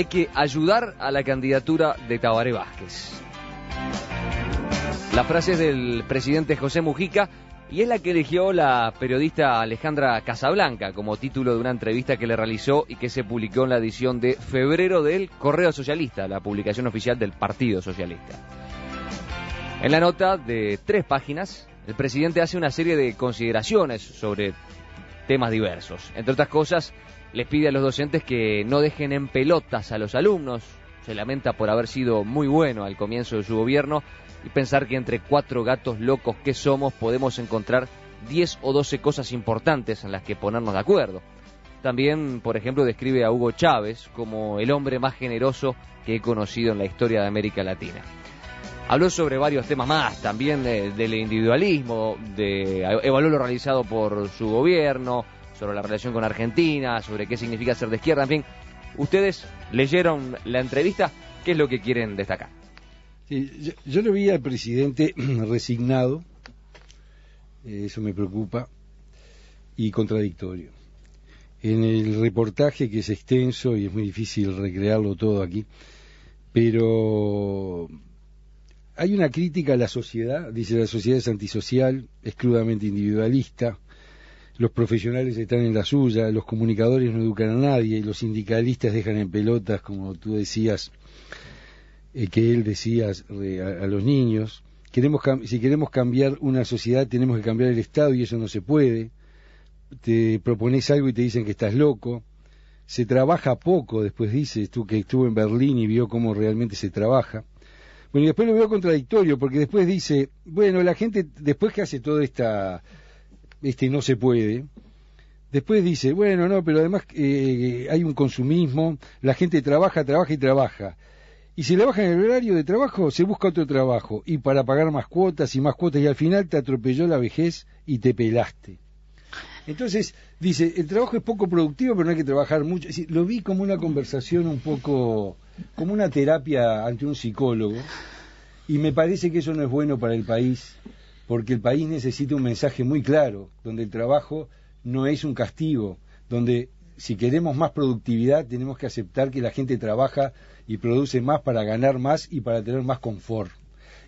hay que ayudar a la candidatura de Tabaré Vázquez. La frase es del presidente José Mujica y es la que eligió la periodista Alejandra Casablanca como título de una entrevista que le realizó y que se publicó en la edición de febrero del Correo Socialista, la publicación oficial del Partido Socialista. En la nota de tres páginas, el presidente hace una serie de consideraciones sobre temas diversos. Entre otras cosas, les pide a los docentes que no dejen en pelotas a los alumnos. Se lamenta por haber sido muy bueno al comienzo de su gobierno y pensar que entre cuatro gatos locos que somos podemos encontrar 10 o 12 cosas importantes en las que ponernos de acuerdo. También, por ejemplo, describe a Hugo Chávez como el hombre más generoso que he conocido en la historia de América Latina. Habló sobre varios temas más, también del individualismo, de, evaluó lo realizado por su gobierno, sobre la relación con Argentina, sobre qué significa ser de izquierda, en fin. Ustedes leyeron la entrevista, ¿qué es lo que quieren destacar? yo, yo lo vi al presidente resignado, eh, eso me preocupa, y contradictorio. En el reportaje, que es extenso y es muy difícil recrearlo todo aquí, pero hay una crítica a la sociedad, dice la sociedad es antisocial, es crudamente individualista, los profesionales están en la suya, los comunicadores no educan a nadie, los sindicalistas dejan en pelotas, como tú decías, eh, que él decía eh, a, los niños. Queremos si queremos cambiar una sociedad tenemos que cambiar el Estado y eso no se puede. Te propones algo y te dicen que estás loco. Se trabaja poco, después dices tú que estuvo en Berlín y vio cómo realmente se trabaja. Bueno, y después lo veo contradictorio, porque después dice, bueno, la gente, después que hace toda esta este, no se puede. Después dice, bueno, no, pero además eh, hay un consumismo, la gente trabaja, trabaja y trabaja. Y si le bajan el horario de trabajo, se busca otro trabajo, y para pagar más cuotas y más cuotas, y al final te atropelló la vejez y te pelaste. Entonces, dice, el trabajo es poco productivo, pero no hay que trabajar mucho. lo vi como una conversación un poco, como una terapia ante un psicólogo, y me parece que eso no es bueno para el país porque el país necesita un mensaje muy claro, donde el trabajo no es un castigo, donde si queremos más productividad tenemos que aceptar que la gente trabaja y produce más para ganar más y para tener más confort.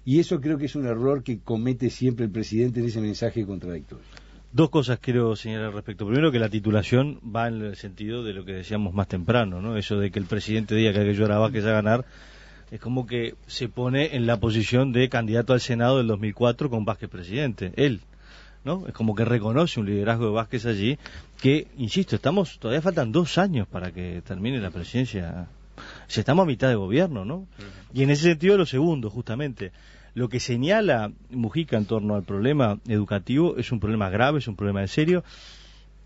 Y eso creo que es un error que comete siempre el presidente en ese mensaje contradictorio. Dos cosas quiero señalar al respecto. Primero, que la titulación va en el sentido de lo que decíamos más temprano, ¿no? Eso de que el presidente diga que aquello era Vázquez a ganar es como que se pone en la posición de candidato al Senado del 2004 con Vázquez presidente, él. ¿no? Es como que reconoce un liderazgo de Vázquez allí, que, insisto, estamos todavía faltan dos años para que termine la presidencia. Si estamos a mitad de gobierno, ¿no? Y en ese sentido, lo segundo, justamente, lo que señala Mujica en torno al problema educativo es un problema grave, es un problema en serio,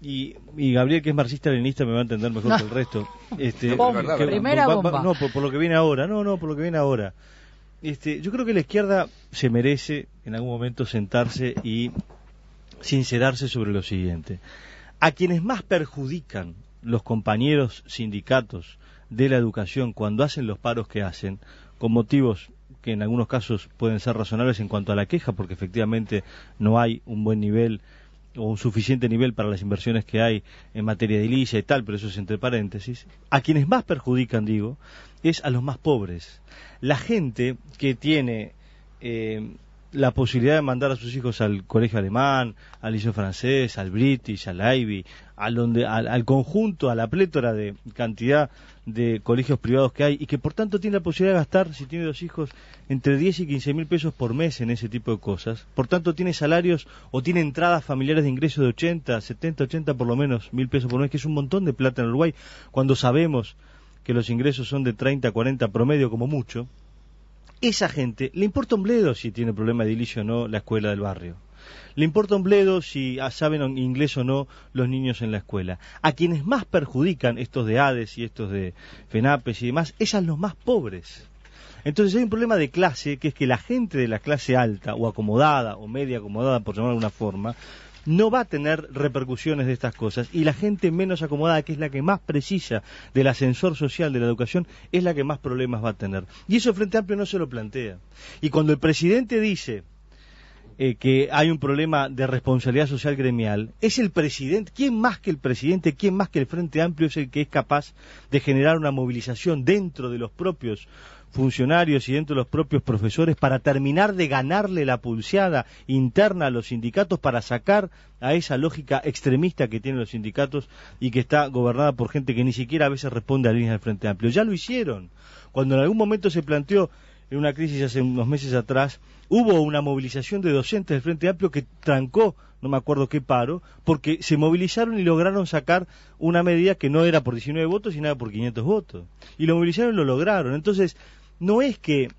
y, y, Gabriel, que es marxista-leninista, me va a entender mejor que el resto. no, por, lo que viene ahora. No, no, por lo que viene ahora. Este, yo creo que la izquierda se merece en algún momento sentarse y sincerarse sobre lo siguiente. A quienes más perjudican los compañeros sindicatos de la educación cuando hacen los paros que hacen, con motivos que en algunos casos pueden ser razonables en cuanto a la queja, porque efectivamente no hay un buen nivel o un suficiente nivel para las inversiones que hay en materia de edilicia y tal, pero eso es entre paréntesis, a quienes más perjudican, digo, es a los más pobres. La gente que tiene eh, la posibilidad de mandar a sus hijos al colegio alemán, al liceo francés, al british, al ivy, al, donde, al, conjunto, a la plétora de cantidad de colegios privados que hay y que por tanto tiene la posibilidad de gastar, si tiene dos hijos, entre 10 y 15 mil pesos por mes en ese tipo de cosas. Por tanto tiene salarios o tiene entradas familiares de ingresos de 80, 70, 80 por lo menos mil pesos por mes, que es un montón de plata en Uruguay, cuando sabemos que los ingresos son de 30, 40 promedio como mucho. Esa gente le importa un bledo si tiene problema de edilicio o no la escuela del barrio le importa un bledo si ah, saben inglés o no los niños en la escuela. A quienes más perjudican estos de ADES y estos de FENAPES y demás, es a los más pobres. Entonces hay un problema de clase, que es que la gente de la clase alta o acomodada o media acomodada, por llamar de alguna forma, no va a tener repercusiones de estas cosas y la gente menos acomodada, que es la que más precisa del ascensor social de la educación, es la que más problemas va a tener. Y eso el Frente Amplio no se lo plantea. Y cuando el presidente dice eh, que hay un problema de responsabilidad social gremial, es el presidente, ¿quién más que el presidente, quién más que el Frente Amplio es el que es capaz de generar una movilización dentro de los propios funcionarios y dentro de los propios profesores para terminar de ganarle la pulseada interna a los sindicatos para sacar a esa lógica extremista que tienen los sindicatos y que está gobernada por gente que ni siquiera a veces responde a líneas del Frente Amplio. Ya lo hicieron. Cuando en algún momento se planteó en una crisis hace unos meses atrás, hubo una movilización de docentes del Frente Amplio que trancó, no me acuerdo qué paro, porque se movilizaron y lograron sacar una medida que no era por 19 votos, sino por 500 votos. Y lo movilizaron y lo lograron. Entonces, no es que,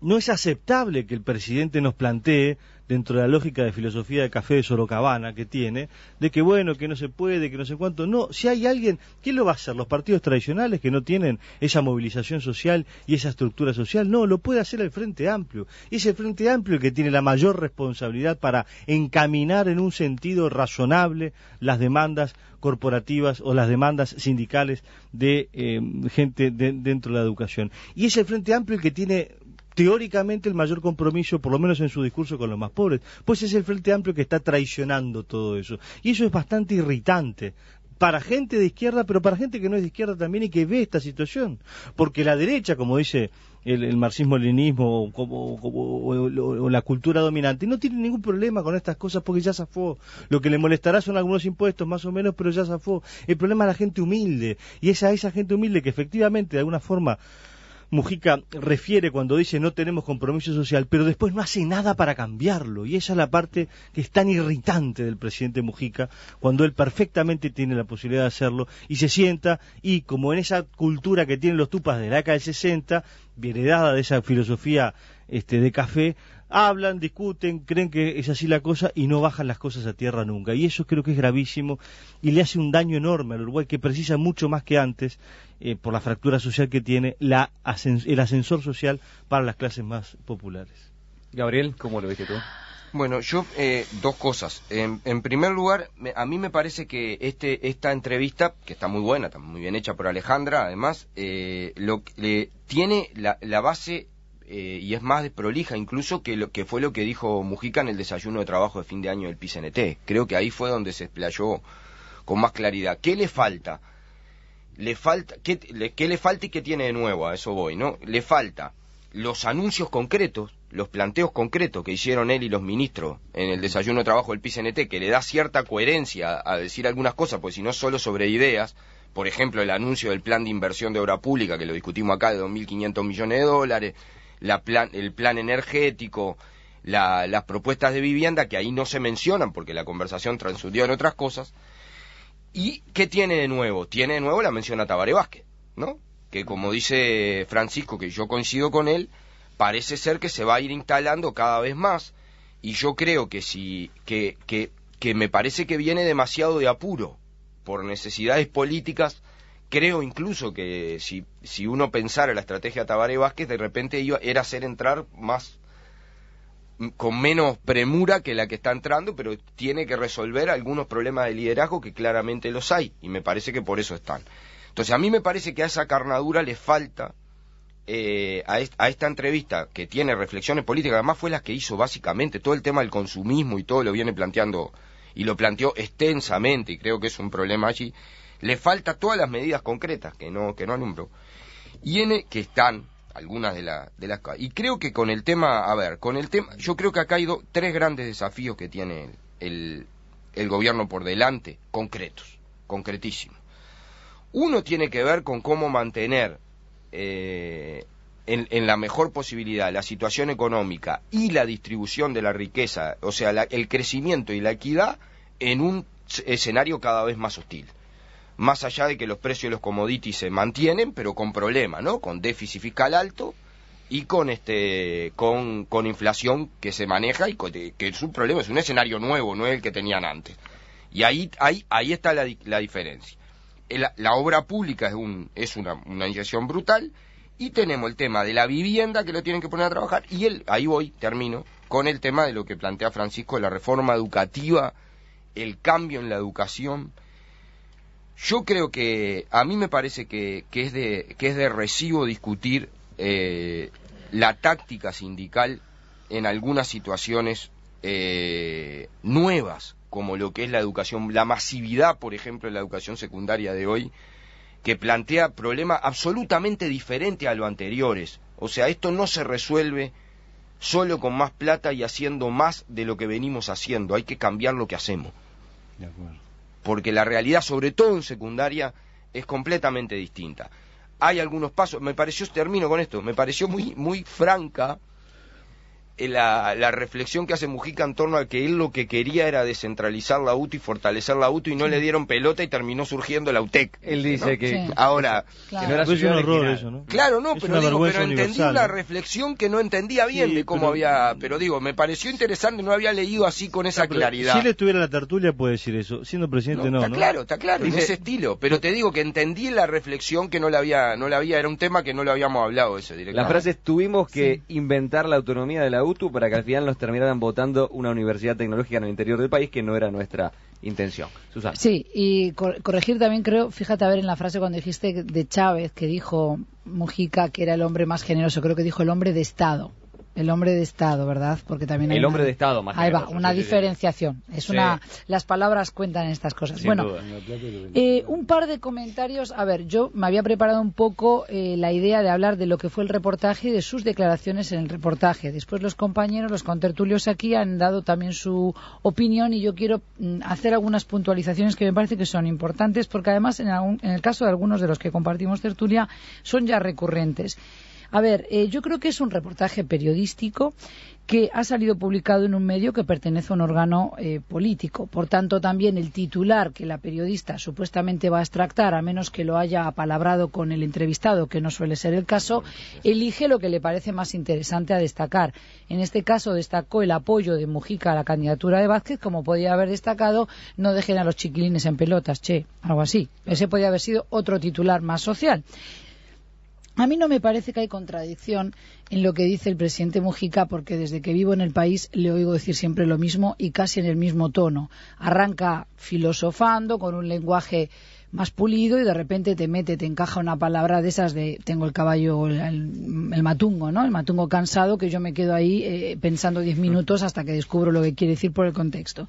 no es aceptable que el presidente nos plantee dentro de la lógica de filosofía de café de Sorocabana que tiene, de que bueno, que no se puede, que no sé cuánto. No, si hay alguien, ¿quién lo va a hacer? ¿Los partidos tradicionales que no tienen esa movilización social y esa estructura social? No, lo puede hacer el Frente Amplio. Y es el Frente Amplio el que tiene la mayor responsabilidad para encaminar en un sentido razonable las demandas corporativas o las demandas sindicales de eh, gente dentro de la educación. Y es el Frente Amplio el que tiene teóricamente el mayor compromiso, por lo menos en su discurso, con los más pobres. Pues es el Frente Amplio que está traicionando todo eso. Y eso es bastante irritante para gente de izquierda, pero para gente que no es de izquierda también y que ve esta situación. Porque la derecha, como dice el, marxismo-leninismo o, la cultura dominante, no tiene ningún problema con estas cosas porque ya zafó. Lo que le molestará son algunos impuestos más o menos, pero ya zafó. El problema es la gente humilde. Y es a esa gente humilde que efectivamente, de alguna forma, Mujica refiere cuando dice no tenemos compromiso social, pero después no hace nada para cambiarlo. Y esa es la parte que es tan irritante del presidente Mujica, cuando él perfectamente tiene la posibilidad de hacerlo y se sienta y como en esa cultura que tienen los tupas de la década del 60, heredada de esa filosofía este, de café, hablan, discuten, creen que es así la cosa y no bajan las cosas a tierra nunca. Y eso creo que es gravísimo y le hace un daño enorme al Uruguay que precisa mucho más que antes, eh, por la fractura social que tiene, la el ascensor social para las clases más populares. Gabriel, ¿cómo lo ves tú? Bueno, yo eh, dos cosas. En, primer lugar, a mí me parece que este, esta entrevista, que está muy buena, está muy bien hecha por Alejandra, además, eh, tiene la base eh, y es más prolija incluso que lo que fue lo que dijo Mujica en el desayuno de trabajo de fin de año del PCNT. Creo que ahí fue donde se explayó con más claridad. ¿Qué le falta? Le falta ¿qué, le, falta y qué tiene de nuevo? A eso voy, ¿no? Le falta los anuncios concretos, los planteos concretos que hicieron él y los ministros en el desayuno de trabajo del PCNT, que le da cierta coherencia a decir algunas cosas, pues si no solo sobre ideas, por ejemplo, el anuncio del plan de inversión de obra pública, que lo discutimos acá, de 2.500 millones de dólares, el plan energético, las propuestas de vivienda, que ahí no se mencionan porque la conversación transcurrió en otras cosas. ¿Y qué tiene de nuevo? Tiene de nuevo la mención a Tabaré Vázquez, ¿no? Que como dice Francisco, que yo coincido con él, parece ser que se va a ir instalando cada vez más. Y yo creo que si, que, que, que me parece que viene demasiado de apuro por necesidades políticas creo incluso que si, uno pensara la estrategia de Tabaré Vázquez, de repente iba, era hacer entrar más mm, con menos premura que la que está entrando, pero tiene que resolver algunos problemas de liderazgo que claramente los hay, y me parece que por eso están. Entonces, a mí me parece que a esa carnadura le falta eh, a, a, esta entrevista, que tiene reflexiones políticas, además fue las que hizo básicamente todo el tema del consumismo y todo lo viene planteando, y lo planteó extensamente, y creo que es un problema allí. Le falta todas las medidas concretas que no, que no alumbro. Y en e, que están algunas de, la, de las... Y creo que con el tema, a ver, con el tema, yo creo que ha caído tres grandes desafíos que tiene el, el, gobierno por delante, concretos, concretísimos. Uno tiene que ver con cómo mantener eh, en, en, la mejor posibilidad la situación económica y la distribución de la riqueza, o sea, el crecimiento y la equidad en un escenario cada vez más hostil más allá de que los precios de los commodities se mantienen, pero con problemas, ¿no? Con déficit fiscal alto y con este con, con inflación que se maneja y que es un problema, es un escenario nuevo, no es el que tenían antes. Y ahí, ahí, ahí está la, la diferencia. La, obra pública es, un, es una, una inyección brutal y tenemos el tema de la vivienda que lo tienen que poner a trabajar y el, ahí voy, termino, con el tema de lo que plantea Francisco, la reforma educativa, el cambio en la educación, yo creo que, a mí me parece que, que es, de, que es de recibo discutir eh, la táctica sindical en algunas situaciones eh, nuevas, como lo que es la educación, la masividad, por ejemplo, en la educación secundaria de hoy, que plantea problemas absolutamente diferentes a los anteriores. O sea, esto no se resuelve solo con más plata y haciendo más de lo que venimos haciendo. Hay que cambiar lo que hacemos porque la realidad, sobre todo en secundaria, es completamente distinta. Hay algunos pasos, me pareció, termino con esto, me pareció muy, muy franca eh, la, reflexión que hace Mujica en torno a que él lo que quería era descentralizar la UTI, y fortalecer la UTI y no le dieron pelota y terminó surgiendo la UTEC. Él dice que ahora claro. no eso, Claro, no, pero, entendí la reflexión que no entendía bien de cómo había, pero digo, me pareció interesante, no había leído así con esa claridad. Si le estuviera la tertulia puede decir eso, siendo presidente no. está claro, está claro, en ese estilo, pero te digo que entendí la reflexión que no la había, no la había, era un tema que no lo habíamos hablado eso directamente. La frase tuvimos que inventar la autonomía de la para que al final nos terminaran votando una universidad tecnológica en el interior del país que no era nuestra intención. Sí, y corregir también creo, fíjate a ver en la frase cuando dijiste de Chávez que dijo Mujica que era el hombre más generoso, creo que dijo el hombre de Estado. El hombre de Estado, ¿verdad? Porque también el hombre de Estado, más Ahí va, una diferenciación. Es una, las palabras cuentan estas cosas. bueno, eh, un par de comentarios. A ver, yo me había preparado un poco eh, la idea de hablar de lo que fue el reportaje y de sus declaraciones en el reportaje. Después los compañeros, los contertulios aquí han dado también su opinión y yo quiero mm, hacer algunas puntualizaciones que me parece que son importantes porque además en el caso de algunos de los que compartimos tertulia son ya recurrentes. A ver, eh, yo creo que es un reportaje periodístico que ha salido publicado en un medio que pertenece a un órgano eh, político. Por tanto, también el titular que la periodista supuestamente va a extractar, a menos que lo haya apalabrado con el entrevistado, que no suele ser el caso, elige lo que le parece más interesante a destacar. En este caso, destacó el apoyo de Mujica a la candidatura de Vázquez, como podía haber destacado, no dejen a los chiquilines en pelotas, che, algo así. Ese podía haber sido otro titular más social. A mí no me parece que hay contradicción en lo que dice el presidente Mujica, porque desde que vivo en el país le oigo decir siempre lo mismo y casi en el mismo tono. Arranca filosofando con un lenguaje más pulido y de repente te mete, te encaja una palabra de esas de tengo el caballo, el, matungo, ¿no? El matungo cansado que yo me quedo ahí eh, pensando diez minutos hasta que descubro lo que quiere decir por el contexto.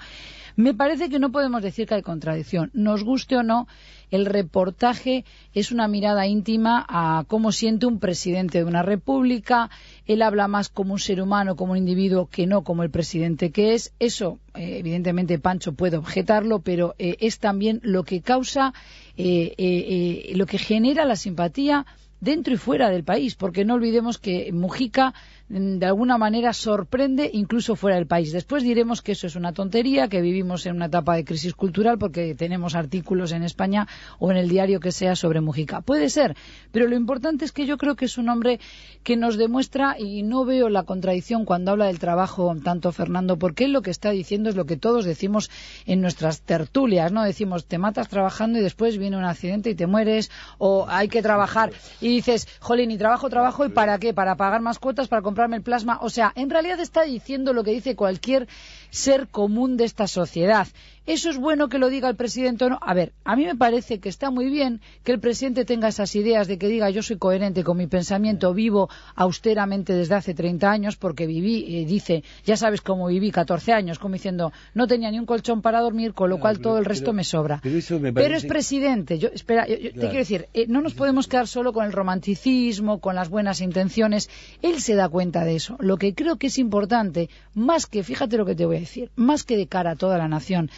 Me parece que no podemos decir que hay contradicción. Nos guste o no, el reportaje es una mirada íntima a cómo siente un presidente de una república. Él habla más como un ser humano, como un individuo, que no como el presidente que es. Eso, eh, evidentemente, Pancho puede objetarlo, pero eh, es también lo que causa, eh, lo que genera la simpatía dentro y fuera del país, porque no olvidemos que Mujica Mm, de alguna manera sorprende incluso fuera del país. Después diremos que eso es una tontería, que vivimos en una etapa de crisis cultural porque tenemos artículos en España o en el diario que sea sobre Mujica. Puede ser, pero lo importante es que yo creo que es un hombre que nos demuestra y no veo la contradicción cuando habla del trabajo tanto Fernando, porque lo que está diciendo es lo que todos decimos en nuestras tertulias, ¿no? Decimos, te matas trabajando y después viene un accidente y te mueres, o hay que trabajar y dices, jolín, y trabajo, trabajo, ¿y para qué? Para pagar más cuotas, para comprar el plasma. O sea, en realidad está diciendo lo que dice cualquier ser común de esta sociedad. ¿Eso es bueno que lo diga el presidente o no? A ver, a mí me parece que está muy bien que el presidente tenga esas ideas de que diga yo soy coherente con mi pensamiento, vivo austeramente desde hace 30 años porque viví, dice, ya sabes cómo viví 14 años, como diciendo, no tenía ni un colchón para dormir, con lo cual todo el resto me sobra. Pero, es presidente, yo, espera, te quiero decir, eh, no nos podemos quedar solo con el romanticismo, con las buenas intenciones. Él se da cuenta eso. Lo que creo que es importante, más que, fíjate lo que te voy a decir, más que de cara a toda la nación,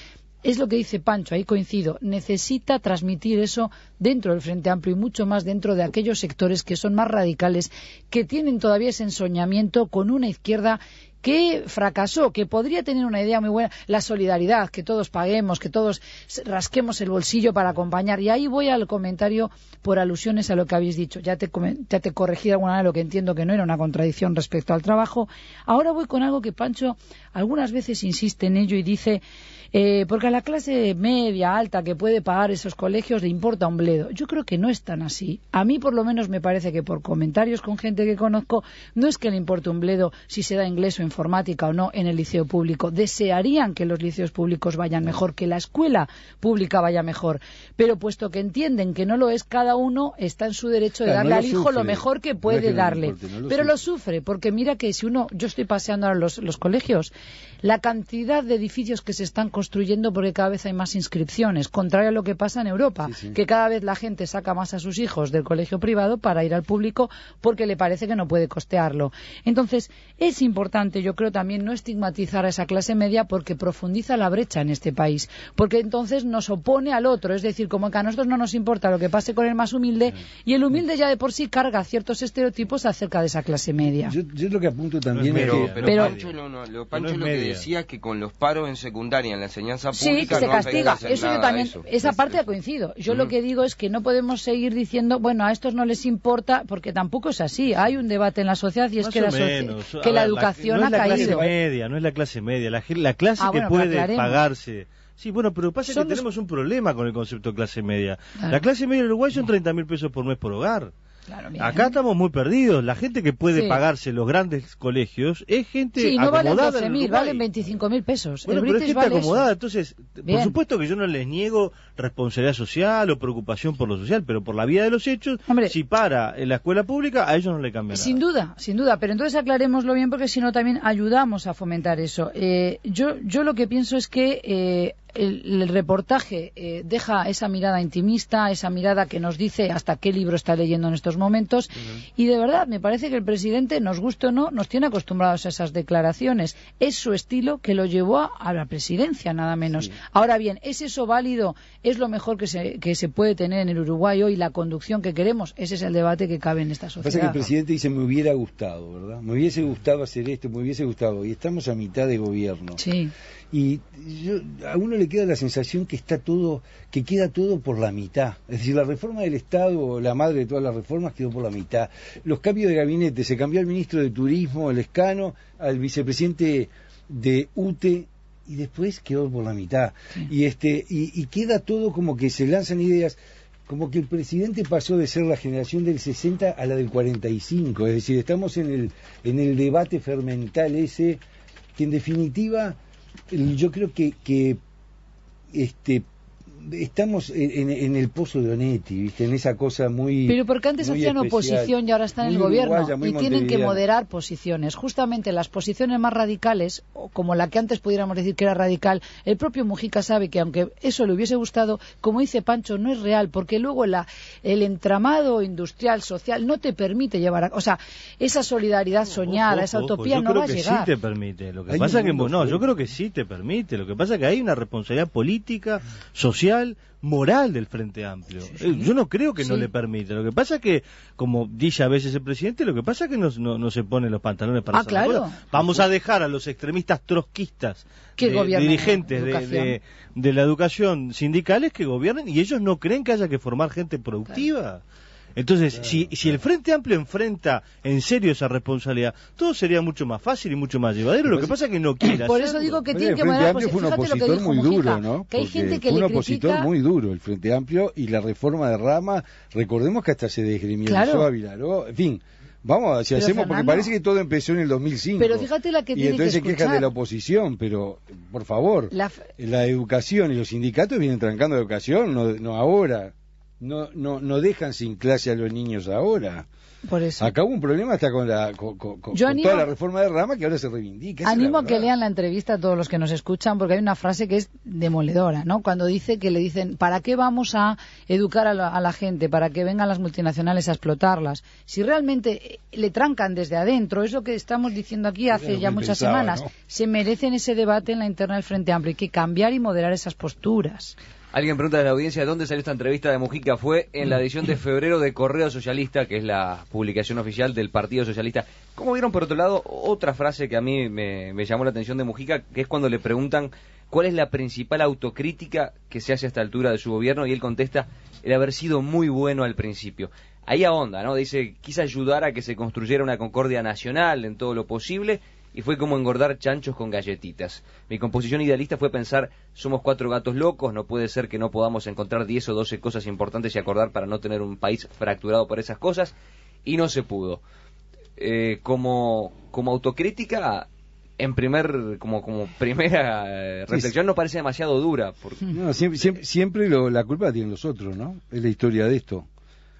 es lo que dice Pancho, ahí coincido, necesita transmitir eso dentro del Frente Amplio y mucho más dentro de aquellos sectores que son más radicales, que tienen todavía ese ensoñamiento con una izquierda que fracasó, que podría tener una idea muy buena, la solidaridad, que todos paguemos, que todos rasquemos el bolsillo para acompañar. Y ahí voy al comentario por alusiones a lo que habéis dicho. Ya te, ya te corregí de alguna manera lo que entiendo que no era una contradicción respecto al trabajo. Ahora voy con algo que Pancho algunas veces insiste en ello y dice eh, porque a la clase media, alta, que puede pagar esos colegios le importa un bledo. Yo creo que no es tan así. A mí, por lo menos, me parece que por comentarios con gente que conozco, no es que le importe un bledo si se da inglés o informática o no en el liceo público. Desearían que los liceos públicos vayan mejor, que la escuela pública vaya mejor. Pero puesto que entienden que no lo es, cada uno está en su derecho de darle al hijo lo mejor que puede darle. Pero lo sufre, porque mira que si uno, yo estoy paseando ahora los, los colegios, la cantidad de edificios que se están construyendo porque cada vez hay más inscripciones, contrario a lo que pasa en Europa, que cada vez la gente saca más a sus hijos del colegio privado para ir al público porque le parece que no puede costearlo. Entonces, es importante, yo creo, también no estigmatizar a esa clase media porque profundiza la brecha en este país, porque entonces nos opone al otro, es decir, como que a nosotros no nos importa lo que pase con el más humilde, y el humilde ya de por sí carga ciertos estereotipos acerca de esa clase media. Yo, yo que apunto también pero, lo, que decía que con los paros en secundaria enseñanza Sí, que se castiga. Eso yo también, esa parte ha coincido. Yo lo que digo es que no podemos seguir diciendo, bueno, a estos no les importa, porque tampoco es así. Hay un debate en la sociedad y es que, la, que ah, la educación ha caído. es la clase media, no es la clase media, la, clase ah, que puede pagarse. Sí, bueno, pero pasa que tenemos un problema con el concepto de clase media. La ah. clase media en Uruguay son treinta mil pesos por mes por hogar. Acá estamos muy perdidos. La gente que puede pagarse los grandes colegios es gente sí, no Valen 12.000, valen 25 mil pesos. Bueno, pero es gente acomodada. Entonces, por supuesto que yo no les niego responsabilidad social o preocupación por lo social, pero por la vía de los hechos, si para en la escuela pública, a ellos no le cambia Sin duda, sin duda. Pero entonces aclarémoslo bien porque si no también ayudamos a fomentar eso. Eh, yo, yo lo que pienso es que eh, el, reportaje eh, deja esa mirada intimista, esa mirada que nos dice hasta qué libro está leyendo en estos momentos. Y de verdad, me parece que el presidente, nos gusta o no, nos tiene acostumbrados a esas declaraciones. Es su estilo que lo llevó a, la presidencia, nada menos. Ahora bien, ¿es eso válido? ¿Es lo mejor que se, puede tener en el Uruguay hoy, la conducción que queremos? Ese es el debate que cabe en esta sociedad. Pasa que el presidente dice, me hubiera gustado, ¿verdad? Me hubiese gustado hacer esto, me hubiese gustado. Y estamos a mitad de gobierno. Sí y a uno le queda la sensación que está todo, que queda todo por la mitad. Es decir, la reforma del Estado, la madre de todas las reformas, quedó por la mitad. Los cambios de gabinete, se cambió al ministro de Turismo, el escano, al vicepresidente de UTE y después quedó por la mitad. Y este, y, y queda todo como que se lanzan ideas como que el presidente pasó de ser la generación del 60 a la del 45, es decir, estamos en el, en el debate fermental ese, que en definitiva yo creo que, que este, estamos en, el pozo de Onetti, ¿viste? En esa cosa muy. Pero porque antes hacían oposición y ahora están en el gobierno. y tienen que moderar posiciones. Justamente las posiciones más radicales, como la que antes pudiéramos decir que era radical, el propio Mujica sabe que aunque eso le hubiese gustado, como dice Pancho, no es real, porque luego la, el entramado industrial, social, no te permite llevar a. O sea, esa solidaridad soñada, esa utopía no va a llegar. Yo creo que sí te permite. Lo que pasa que. No, yo creo que sí te permite. Lo que pasa que hay una responsabilidad política, social moral del Frente Amplio. Eh, yo no creo que no le permita. Lo que pasa es que, como dice a veces el presidente, lo que pasa es que no, se ponen los pantalones para ah, Vamos a dejar a los extremistas trotskistas, dirigentes de, la educación sindicales que gobiernen y ellos no creen que haya que formar gente productiva. Entonces, si, si el Frente Amplio enfrenta en serio esa responsabilidad, todo sería mucho más fácil y mucho más llevadero. Lo que pasa es que no quiere Por eso digo que tiene que El Frente Amplio fue un opositor muy duro, ¿no? fue un opositor muy duro el Frente Amplio y la reforma de Rama, recordemos que hasta se desgrimió claro. en fin. Vamos, si hacemos, porque parece que todo empezó en el 2005. Pero fíjate la que tiene Y entonces se quejan de la oposición, pero por favor, la, educación y los sindicatos vienen trancando la educación, no ahora no, no, no dejan sin clase a los niños ahora. Por eso. Acá un problema hasta con, la, toda la reforma de rama que ahora se reivindica. Animo a que lean la entrevista a todos los que nos escuchan porque hay una frase que es demoledora, ¿no? Cuando dice que le dicen, ¿para qué vamos a educar a la, gente? ¿Para que vengan las multinacionales a explotarlas? Si realmente eh, le trancan desde adentro, es lo que estamos diciendo aquí hace ya muchas semanas, se merecen ese debate en la interna del Frente Amplio. Hay que cambiar y moderar esas posturas. Alguien pregunta de la audiencia ¿de dónde salió esta entrevista de Mujica. Fue en la edición de febrero de Correo Socialista, que es la publicación oficial del Partido Socialista. ¿Cómo vieron, por otro lado, otra frase que a mí me, me llamó la atención de Mujica, que es cuando le preguntan cuál es la principal autocrítica que se hace a esta altura de su gobierno? Y él contesta, el haber sido muy bueno al principio. Ahí ahonda, ¿no? Dice, quise ayudar a que se construyera una concordia nacional en todo lo posible y fue como engordar chanchos con galletitas. Mi composición idealista fue pensar, somos cuatro gatos locos, no puede ser que no podamos encontrar 10 o 12 cosas importantes y acordar para no tener un país fracturado por esas cosas, y no se pudo. Eh, como, como autocrítica, en primer, como, como primera eh, reflexión no parece demasiado dura. siempre, siempre, la culpa la tienen los otros, ¿no? Es la historia de esto.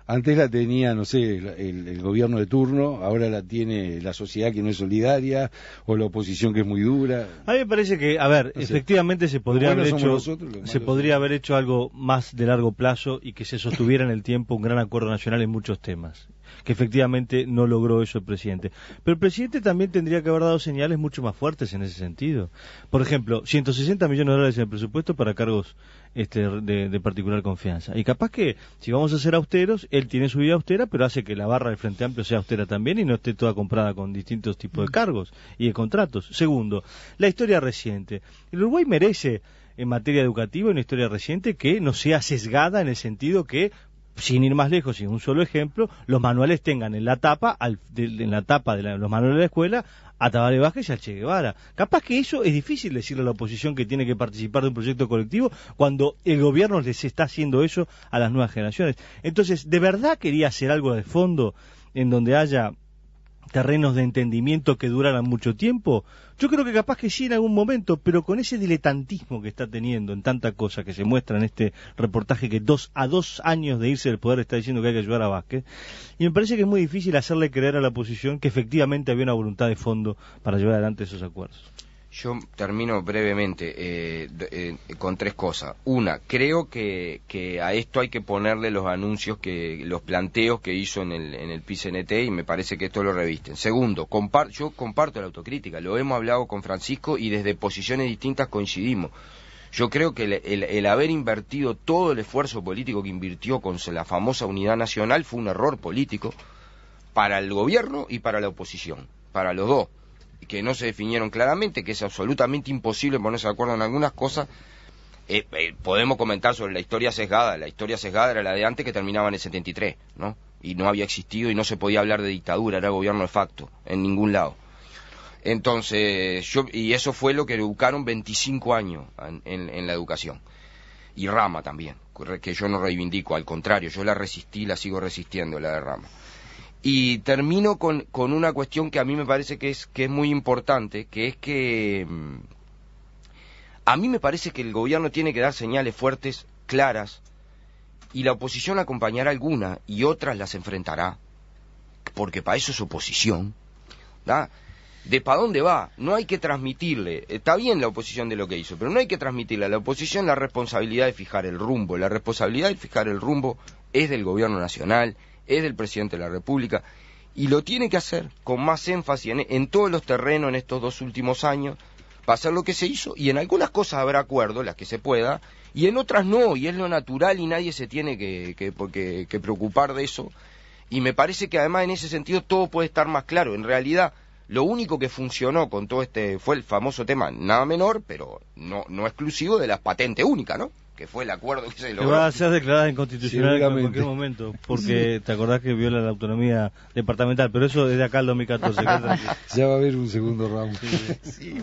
Antes la tenía, no sé, el, gobierno de turno, ahora la tiene la sociedad que no es solidaria o la oposición que es muy dura. A mí me parece que, a ver, efectivamente se podría haber hecho se podría haber hecho algo más de largo plazo y que se sostuviera en el tiempo un gran acuerdo nacional en muchos temas que efectivamente no logró eso el presidente. Pero el presidente también tendría que haber dado señales mucho más fuertes en ese sentido. Por ejemplo, 160 millones de dólares en el presupuesto para cargos este, de, de, particular confianza. Y capaz que, si vamos a ser austeros, él tiene su vida austera, pero hace que la barra del Frente Amplio sea austera también y no esté toda comprada con distintos tipos de mm. cargos y de contratos. Segundo, la historia reciente. El Uruguay merece en materia educativa una historia reciente que no sea sesgada en el sentido que sin ir más lejos, sin un solo ejemplo, los manuales tengan en la tapa, de, en la tapa de los manuales de la escuela, a Tabaré Vázquez y a Che Guevara. Capaz que eso es difícil decirle a la oposición que tiene que participar de un proyecto colectivo cuando el gobierno les está haciendo eso a las nuevas generaciones. Entonces, ¿de verdad quería hacer algo de fondo en donde haya terrenos de entendimiento que duraran mucho tiempo? Yo creo que capaz que sí en algún momento, pero con ese diletantismo que está teniendo en tanta cosa que se muestra en este reportaje que dos a dos años de irse del poder está diciendo que hay que ayudar a Vázquez, y me parece que es muy difícil hacerle creer a la oposición que efectivamente había una voluntad de fondo para llevar adelante esos acuerdos. Yo termino brevemente eh, eh, con tres cosas. Una, creo que, a esto hay que ponerle los anuncios, que los planteos que hizo en el, en el PCNT y me parece que esto lo revisten. Segundo, yo comparto la autocrítica, lo hemos hablado con Francisco y desde posiciones distintas coincidimos. Yo creo que el, haber invertido todo el esfuerzo político que invirtió con la famosa unidad nacional fue un error político para el gobierno y para la oposición, para los dos que no se definieron claramente, que es absolutamente imposible ponerse de acuerdo en algunas cosas. Eh, eh, podemos comentar sobre la historia sesgada. La historia sesgada era la de antes que terminaba en el 73, ¿no? Y no había existido y no se podía hablar de dictadura, era gobierno de facto, en ningún lado. Entonces, yo, y eso fue lo que educaron 25 años en, en la educación. Y rama también, que yo no reivindico, al contrario, yo la resistí, la sigo resistiendo, la de rama. Y termino con, con una cuestión que a mí me parece que es, que es muy importante, que es que mm, a mí me parece que el gobierno tiene que dar señales fuertes, claras, y la oposición acompañará alguna y otras las enfrentará, porque para eso es oposición. de para dónde va. No hay que transmitirle, está bien la oposición de lo que hizo, pero no hay que transmitirle a la oposición la responsabilidad de fijar el rumbo. La responsabilidad de fijar el rumbo es del gobierno nacional, es del presidente de la República y lo tiene que hacer con más énfasis en, todos los terrenos en estos dos últimos años para hacer lo que se hizo y en algunas cosas habrá acuerdo, las que se pueda, y en otras no, y es lo natural y nadie se tiene que, preocupar de eso. Y me parece que además en ese sentido todo puede estar más claro. En realidad, lo único que funcionó con todo este fue el famoso tema, nada menor, pero no, no exclusivo de las patentes única, ¿no? que fue el acuerdo que se logró. va a ser declarada inconstitucional en cualquier momento, porque te acordás que viola la autonomía departamental, pero eso desde acá el 2014. ya va a haber un segundo round. sí.